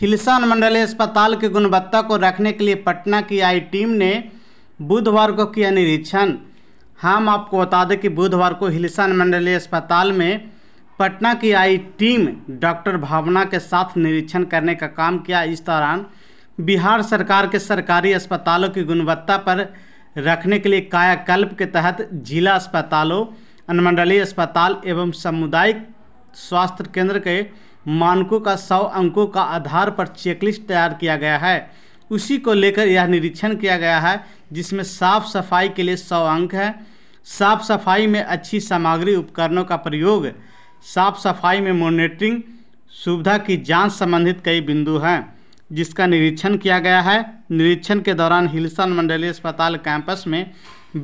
हिलसन मंडल अस्पताल की गुणवत्ता को रखने के लिए पटना की आई टीम ने बुधवार को किया निरीक्षण हम आपको बता दें कि बुधवार को हिलसन मंडल अस्पताल में पटना की आई टीम डॉक्टर भावना के साथ निरीक्षण करने का काम किया इस दौरान बिहार सरकार के सरकारी अस्पतालों की गुणवत्ता पर रखने के लिए कायाकल्प के तहत जिला अस्पतालों अनुमंडलीय अस्पताल एवं सामुदायिक स्वास्थ्य केंद्र के मानकों का सौ अंकों का आधार पर चेकलिस्ट तैयार किया गया है उसी को लेकर यह निरीक्षण किया गया है जिसमें साफ सफाई के लिए सौ अंक है साफ सफाई में अच्छी सामग्री उपकरणों का प्रयोग साफ सफाई में मॉनिटरिंग सुविधा की जांच संबंधित कई बिंदु हैं जिसका निरीक्षण किया गया है निरीक्षण के दौरान हिलसन मंडलीय अस्पताल कैंपस में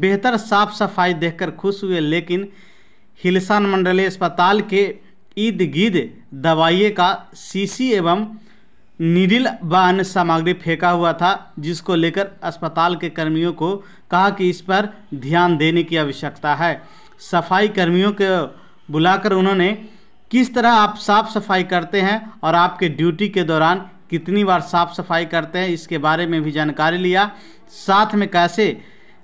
बेहतर साफ सफाई देखकर खुश हुए लेकिन हिलसान मंडलीय अस्पताल के इर्द गिद दवाइये का शीशी एवं व अन्य सामग्री फेंका हुआ था जिसको लेकर अस्पताल के कर्मियों को कहा कि इस पर ध्यान देने की आवश्यकता है सफाई कर्मियों को बुलाकर उन्होंने किस तरह आप साफ सफाई करते हैं और आपके ड्यूटी के दौरान कितनी बार साफ सफाई करते हैं इसके बारे में भी जानकारी लिया साथ में कैसे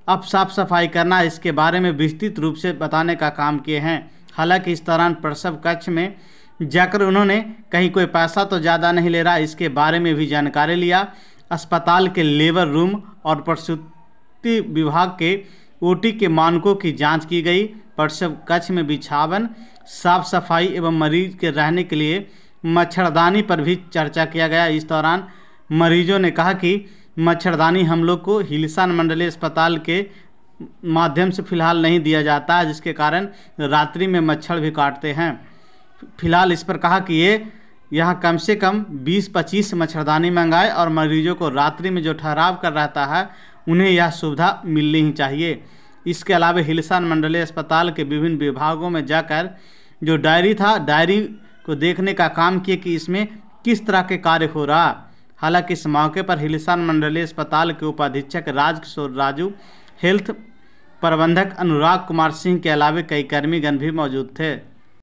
अब साफ सफाई करना इसके बारे में विस्तृत रूप से बताने का काम किए हैं हालांकि इस दौरान प्रसव कक्ष में जाकर उन्होंने कहीं कोई पैसा तो ज़्यादा नहीं ले रहा इसके बारे में भी जानकारी लिया अस्पताल के लेबर रूम और प्रसूति विभाग के ओटी के मानकों की जांच की गई प्रसव कक्ष में बिछावन साफ सफाई एवं मरीज के रहने के लिए मच्छरदानी पर भी चर्चा किया गया इस दौरान मरीजों ने कहा कि मच्छरदानी हम लोग को हिलसान मंडली अस्पताल के माध्यम से फिलहाल नहीं दिया जाता है जिसके कारण रात्रि में मच्छर भी काटते हैं फिलहाल इस पर कहा कि ये यहाँ कम से कम 20-25 मच्छरदानी मंगाए और मरीजों को रात्रि में जो ठहराव कर रहता है उन्हें यह सुविधा मिलनी ही चाहिए इसके अलावा हिलसान मंडलीय अस्पताल के विभिन्न विभागों में जाकर जो डायरी था डायरी को देखने का काम किए कि इसमें किस तरह के कार्य हो रहा हालांकि इस मौके पर हिलसान मंडलीय अस्पताल के उपाधीक्षक राजकिशोर राजू हेल्थ प्रबंधक अनुराग कुमार सिंह के अलावे कई कर्मीगण भी मौजूद थे